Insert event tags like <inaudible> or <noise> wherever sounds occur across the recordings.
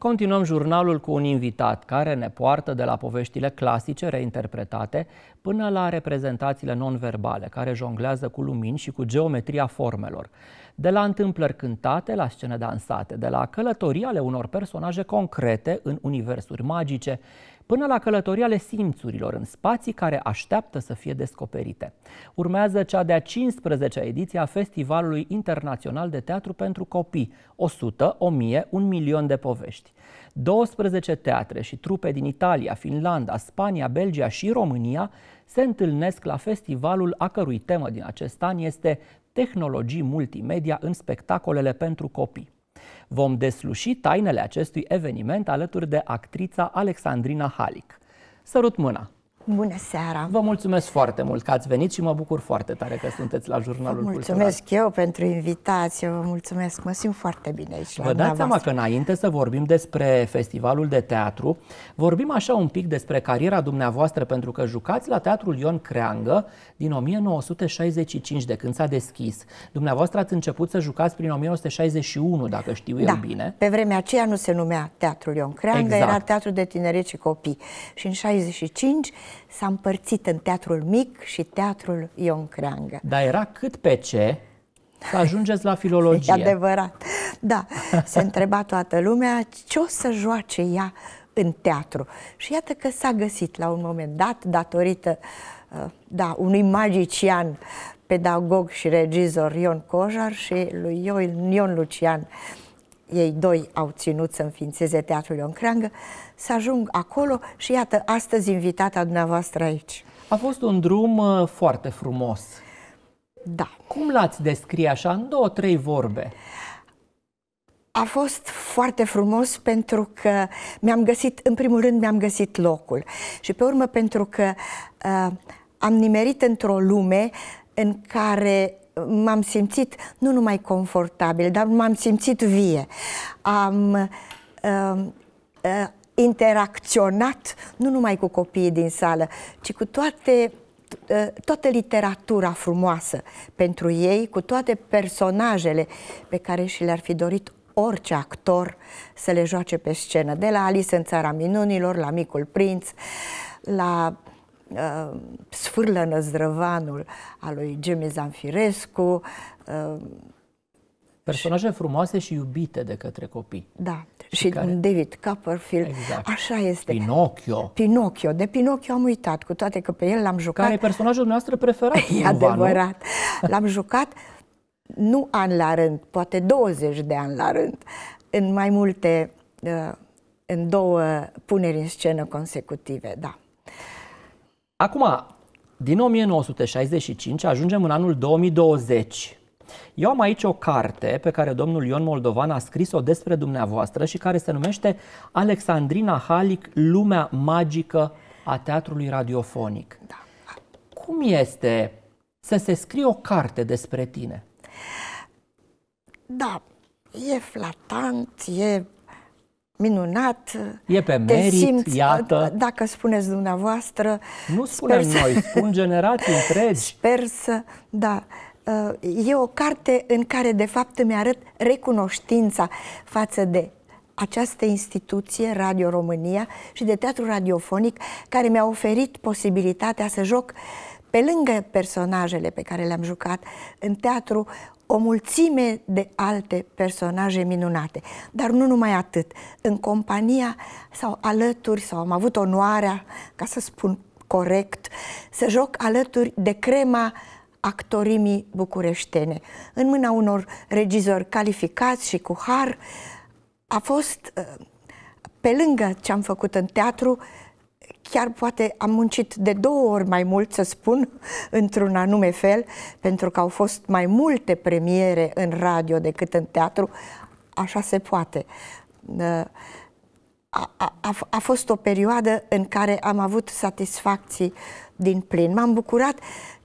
Continuăm jurnalul cu un invitat care ne poartă de la poveștile clasice reinterpretate până la reprezentațiile non-verbale, care jonglează cu lumini și cu geometria formelor. De la întâmplări cântate la scene dansate, de la călătorii ale unor personaje concrete în universuri magice, până la călătoria ale simțurilor în spații care așteaptă să fie descoperite. Urmează cea de-a 15-a ediție a Festivalului Internațional de Teatru pentru Copii, 100, 1000, 1 milion de povești. 12 teatre și trupe din Italia, Finlanda, Spania, Belgia și România se întâlnesc la festivalul a cărui temă din acest an este tehnologii multimedia în spectacolele pentru copii. Vom desluși tainele acestui eveniment alături de actrița Alexandrina Halic. Sărut mâna! Bună seara! Vă mulțumesc foarte mult că ați venit și mă bucur foarte tare că sunteți la Jurnalul Cultural. mulțumesc Cultural. eu pentru invitație, vă mulțumesc, mă simt foarte bine aici Vă dați seama că înainte să vorbim despre festivalul de teatru, vorbim așa un pic despre cariera dumneavoastră, pentru că jucați la Teatrul Ion Creangă din 1965, de când s-a deschis. Dumneavoastră ați început să jucați prin 1961, dacă știu da. eu bine. pe vremea aceea nu se numea Teatrul Ion Creangă, exact. era Teatru de Tineret și Copii. Și în 65 s-a împărțit în teatrul mic și teatrul Ion Creangă. Dar era cât pe ce să ajungeți la filologie. <laughs> E adevărat. Da, se întreba toată lumea ce o să joace ea în teatru. Și iată că s-a găsit la un moment dat, datorită uh, da, unui magician, pedagog și regizor Ion Cojar și lui Ion Lucian. Ei doi au ținut să înființeze Teatrul Ion Creangă să ajung acolo și iată, astăzi invitata dumneavoastră aici. A fost un drum uh, foarte frumos. Da. Cum l-ați descrie așa, în două, trei vorbe? A fost foarte frumos pentru că mi-am găsit, în primul rând, mi-am găsit locul. Și pe urmă pentru că uh, am nimerit într-o lume în care m-am simțit nu numai confortabil, dar m-am simțit vie. Am, uh, uh, interacționat nu numai cu copiii din sală, ci cu toate ă, toată literatura frumoasă pentru ei, cu toate personajele pe care și le-ar fi dorit orice actor să le joace pe scenă, de la Alice în țara minunilor, la Micul Prinț, la uh, Sfârlă Năzdrăvanul a lui Gemi Zanfirescu, uh, Personaje frumoase și iubite de către copii. Da, și, și care... David Copperfield, exact. așa este. Pinocchio. Pinocchio, de Pinocchio am uitat, cu toate că pe el l-am jucat. Care e personajul nostru preferat? <laughs> E cumva, adevărat. L-am jucat nu an la rând, poate 20 de ani la rând, în mai multe, uh, în două puneri în scenă consecutive, da. Acum, din 1965 ajungem în anul 2020. Eu am aici o carte pe care domnul Ion Moldovan a scris-o despre dumneavoastră și care se numește Alexandrina Halic, lumea magică a teatrului radiofonic. Da. Cum este să se scrie o carte despre tine? Da, e flatant, e minunat. E pe merit, simți, iată. Dacă spuneți dumneavoastră... Nu spunem sper noi, să, spun generații <laughs> întregi. Sper să, da, Uh, e o carte în care de fapt îmi arăt recunoștința față de această instituție, Radio România și de teatru radiofonic, care mi-a oferit posibilitatea să joc pe lângă personajele pe care le-am jucat în teatru, o mulțime de alte personaje minunate. Dar nu numai atât. În compania sau alături, sau am avut onoarea, ca să spun corect, să joc alături de crema actorimii bucureștene, în mâna unor regizori calificați și cu har, a fost, uh, pe lângă ce am făcut în teatru, chiar poate am muncit de două ori mai mult, să spun, <laughs> într-un anume fel, pentru că au fost mai multe premiere în radio decât în teatru, așa se poate. Uh, a, a, a fost o perioadă în care am avut satisfacții din plin. M-am bucurat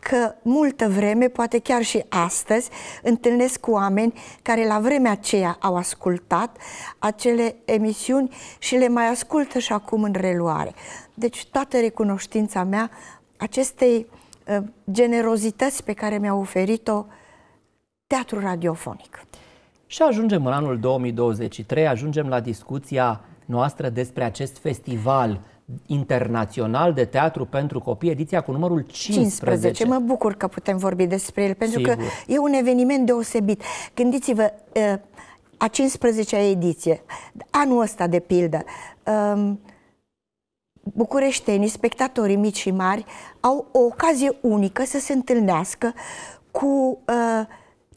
că multă vreme, poate chiar și astăzi, întâlnesc cu oameni care la vremea aceea au ascultat acele emisiuni și le mai ascultă și acum în reluare. Deci toată recunoștința mea acestei uh, generozități pe care mi-a oferit-o teatru radiofonic. Și ajungem în anul 2023, ajungem la discuția noastră despre acest festival internațional de teatru pentru copii, ediția cu numărul 15. 15. Mă bucur că putem vorbi despre el, pentru Sigur. că e un eveniment deosebit. Gândiți-vă, a 15-a ediție, anul ăsta de pildă, um, bucureștenii, spectatorii mici și mari, au o ocazie unică să se întâlnească cu uh,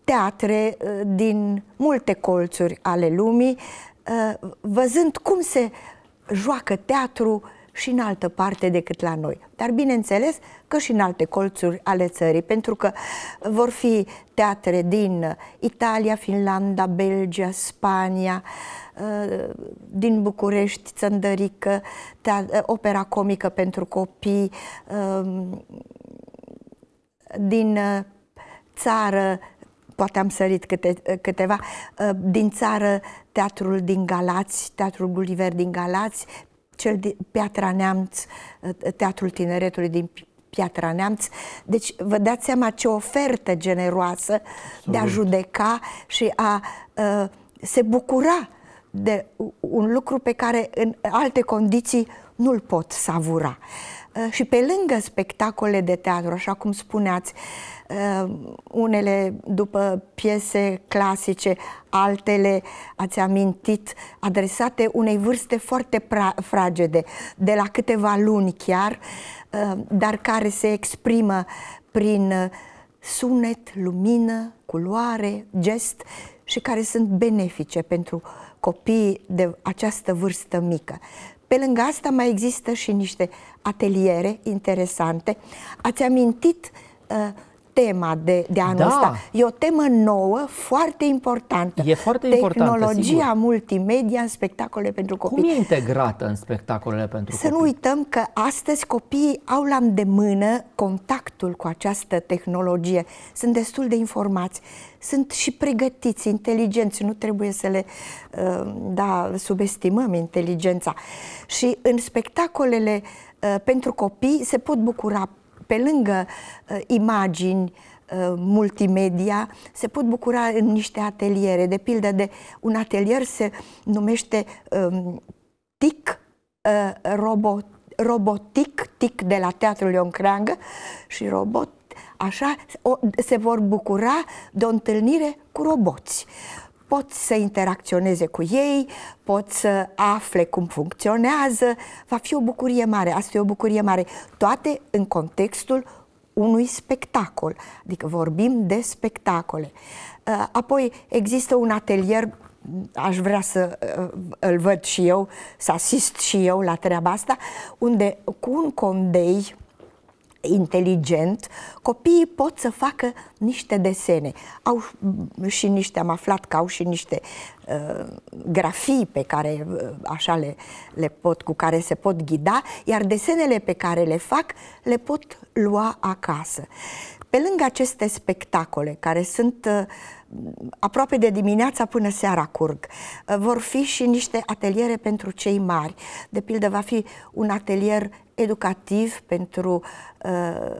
teatre uh, din multe colțuri ale lumii, uh, văzând cum se joacă teatru uh, și în altă parte decât la noi. Dar bineînțeles că și în alte colțuri ale țării, pentru că vor fi teatre din Italia, Finlanda, Belgia, Spania, uh, din București, Țăndărică, uh, opera comică pentru copii, uh, din țară, poate am sărit câte, câteva, din țară, teatrul din Galați, teatrul Gulliver din Galați, cel din Piatra Neamț, eh, Teatrul Tineretului din Piatra Neamț. Deci vă dați seama ce ofertă generoasă Absolut. de a judeca și a uh, se bucura de un lucru pe care în alte condiții nu-l pot savura. Uh, și pe lângă spectacole de teatru, așa cum spuneați, uh, unele după piese clasice, altele, ați amintit, adresate unei vârste foarte fragede, de la câteva luni chiar, uh, dar care se exprimă prin sunet, lumină, culoare, gest și care sunt benefice pentru copiii de această vârstă mică. Pe lângă asta mai există și niște ateliere interesante. Ați amintit uh, tema de, de anul da. ăsta. E o temă nouă, foarte importantă. E foarte importantă, Tehnologia multimedia în spectacole pentru copii. Cum e integrată în spectacolele pentru Să copii? Să nu uităm că astăzi copiii au la îndemână contactul cu această tehnologie. Sunt destul de informați sunt și pregătiți, inteligenți, nu trebuie să le uh, da, subestimăm inteligența. Și în spectacolele uh, pentru copii se pot bucura pe lângă uh, imagini, uh, multimedia, se pot bucura în niște ateliere. De pildă, de un atelier se numește um, TIC, uh, robot, robotic, TIC de la Teatrul Ion Creangă și robot, așa, o, se vor bucura de o întâlnire cu roboți pot să interacționeze cu ei, pot să afle cum funcționează, va fi o bucurie mare, asta e o bucurie mare, toate în contextul unui spectacol, adică vorbim de spectacole. Uh, apoi există un atelier aș vrea să uh, îl văd și eu, să asist și eu la treaba asta, unde cu un condei inteligent, copiii pot să facă niște desene. Au și niște, am aflat că au și niște uh, grafii pe care uh, așa le, le pot, cu care se pot ghida, iar desenele pe care le fac le pot lua acasă. Pe lângă aceste spectacole care sunt uh, aproape de dimineața până seara curg. Uh, vor fi și niște ateliere pentru cei mari. De pildă, va fi un atelier educativ pentru uh,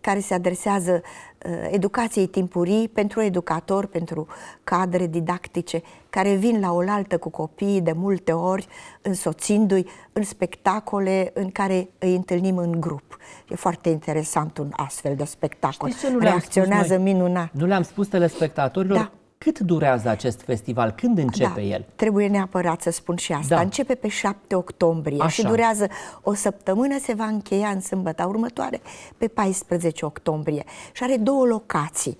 care se adresează Eh, educației timpurii pentru educatori, pentru cadre didactice care vin la oaltă cu copiii de multe ori, însoțindu-i în spectacole în care îi întâlnim în grup. E foarte interesant un astfel de spectacol. Reacționează minunat. Nu le-am spus telespectatorilor da cât durează acest festival? Când începe da, el? Trebuie neapărat să spun și asta. Da. Începe pe 7 octombrie Așa. și durează o săptămână, se va încheia în sâmbăta următoare, pe 14 octombrie. Și are două locații.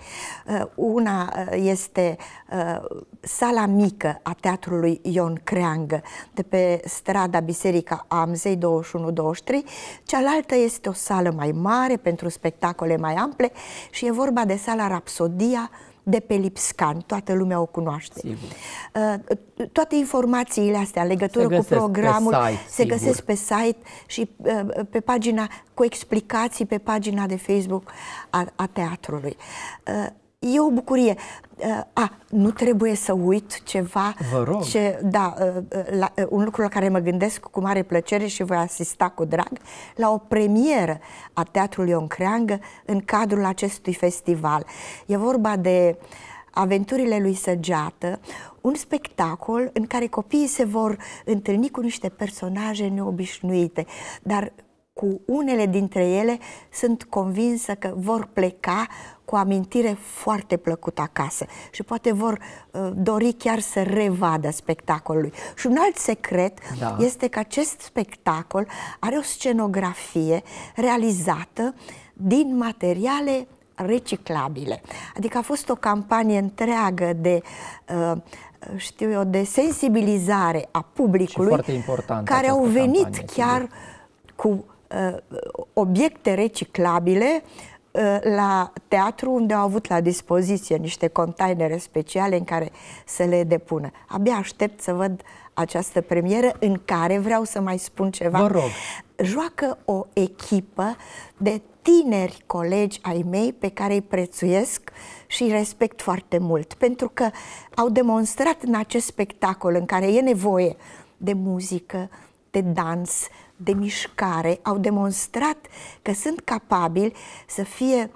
Uh, una uh, este uh, sala mică a Teatrului Ion Creangă, de pe strada Biserica Amzei 21-23. Cealaltă este o sală mai mare pentru spectacole mai ample și e vorba de sala Rapsodia de pe Lipscan, toată lumea o cunoaște. Sigur. Uh, toate informațiile astea în legătură cu programul pe site, se sigur. găsesc pe site și uh, pe pagina cu explicații pe pagina de Facebook a, a teatrului. Uh, E o bucurie. Eh, a, nu trebuie să uit ceva. Vă rog. Ce, da, eh, eh, la, un lucru la care mă gândesc cu mare plăcere și voi asista cu drag, la o premieră a Teatrului Ion Creangă în cadrul acestui festival. E vorba de Aventurile lui Săgeată, un spectacol în care copiii se vor întâlni cu niște personaje neobișnuite, dar cu unele dintre ele sunt convinsă că vor pleca cu amintire foarte plăcută acasă și poate vor uh, dori chiar să revadă spectacolului. Și un alt secret da. este că acest spectacol are o scenografie realizată din materiale reciclabile. Adică a fost o campanie întreagă de uh, știu eu, de sensibilizare a publicului care au venit campanie, chiar sigur. cu uh, obiecte reciclabile uh, Ă, la teatru unde au avut la dispoziție niște containere speciale în care să le depună. Abia aștept să văd această premieră în care vreau să mai spun ceva. Vă rog. Joacă o echipă de tineri colegi ai mei pe care îi prețuiesc și îi respect foarte mult, pentru că au demonstrat în acest spectacol în care e nevoie de muzică, de dans, de mișcare au demonstrat că sunt capabili să fie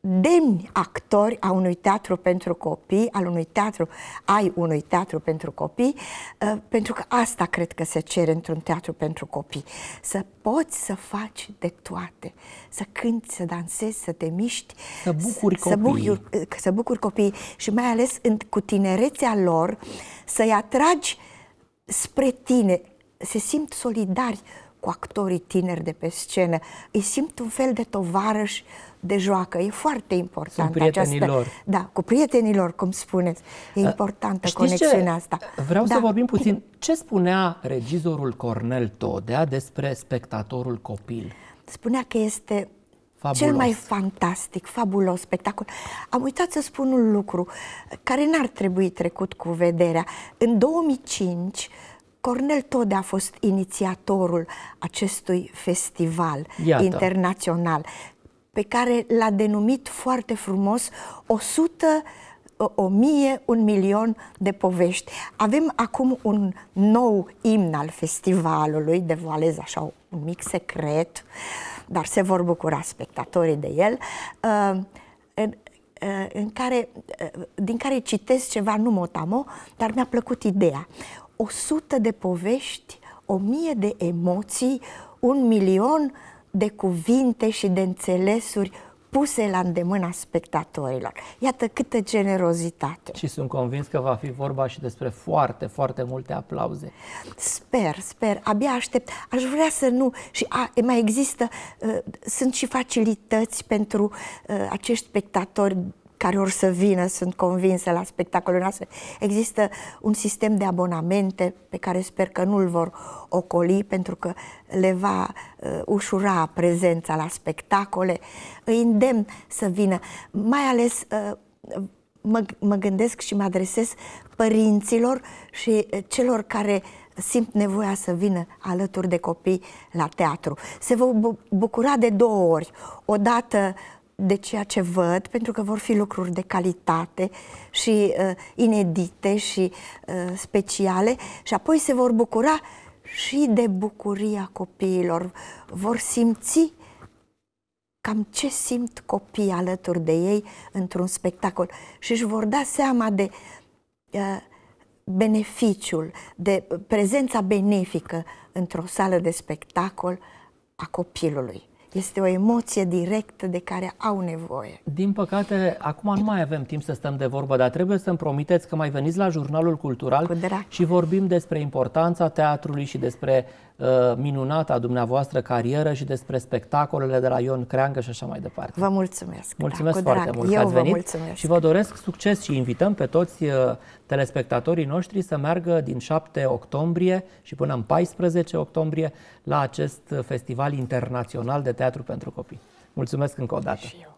demni actori a unui teatru pentru copii, al unui teatru, ai unui teatru pentru copii, ă, pentru că asta cred că se cere într-un teatru pentru copii. Să poți să faci de toate, să cânti, să dansezi, să te miști, să bucuri să, copiii. Să bucuri, să bucuri copiii și mai ales în, cu tinerețea lor să-i atragi spre tine, se simt solidari cu actorii tineri de pe scenă. Îi simt un fel de tovarăș de joacă. E foarte important cu prietenii această... Lor. Da, cu prietenii lor, cum spuneți. E importantă Știți conexiunea ce? asta. Vreau da. să vorbim puțin. Ce spunea regizorul Cornel Todea despre spectatorul copil? Spunea că este Fabulos. Cel mai fantastic, fabulos spectacol. Am uitat să spun un lucru care n-ar trebui trecut cu vederea. În 2005, Cornel Tode a fost inițiatorul acestui festival Iată. internațional pe care l-a denumit foarte frumos 100 o mie, un milion de povești. Avem acum un nou imn al festivalului, voalez așa un mic secret, dar se vor bucura spectatorii de el, uh, uh, în care, uh, din care citesc ceva, nu motamo, dar mi-a plăcut ideea o sută de povești, o mie de emoții, un milion de cuvinte și de înțelesuri puse la îndemâna spectatorilor. Iată câtă generozitate! Și sunt convins că va fi vorba și despre foarte, foarte multe aplauze. Sper, sper, abia aștept. Aș vrea să nu... Și a, mai există, uh, sunt și facilități pentru uh, acești spectatori care or să vină, sunt convinsă, la spectacolul nostru Există un sistem de abonamente pe care sper că nu-l vor ocoli pentru că le va uh, ușura prezența la spectacole. Îi îndemn să vină, mai ales uh, mă, mă gândesc și mă adresez părinților și uh, celor care simt nevoia să vină alături de copii la teatru. Se vor bu bucura de două ori. Odată de ceea ce văd, pentru că vor fi lucruri de calitate și uh, inedite și uh, speciale și apoi se vor bucura și de bucuria copiilor. Vor simți cam ce simt copiii alături de ei într-un spectacol și își vor da seama de uh, beneficiul, de prezența benefică într-o sală de spectacol a copilului. Este o emoție directă de care au nevoie. Din păcate, acum nu mai avem timp să stăm de vorbă, dar trebuie să-mi promiteți că mai veniți la Jurnalul Cultural și vorbim despre importanța teatrului și despre Uh, minunata dumneavoastră carieră și despre spectacolele de la Ion Creangă și așa mai departe. Vă mulțumesc! Mulțumesc da, foarte drag. mult Eu că ați venit mulțumesc. și vă doresc succes și invităm pe toți uh, telespectatorii noștri să meargă din 7 octombrie și până în 14 octombrie la acest festival internațional de teatru pentru copii. Mulțumesc încă o dată! Și eu.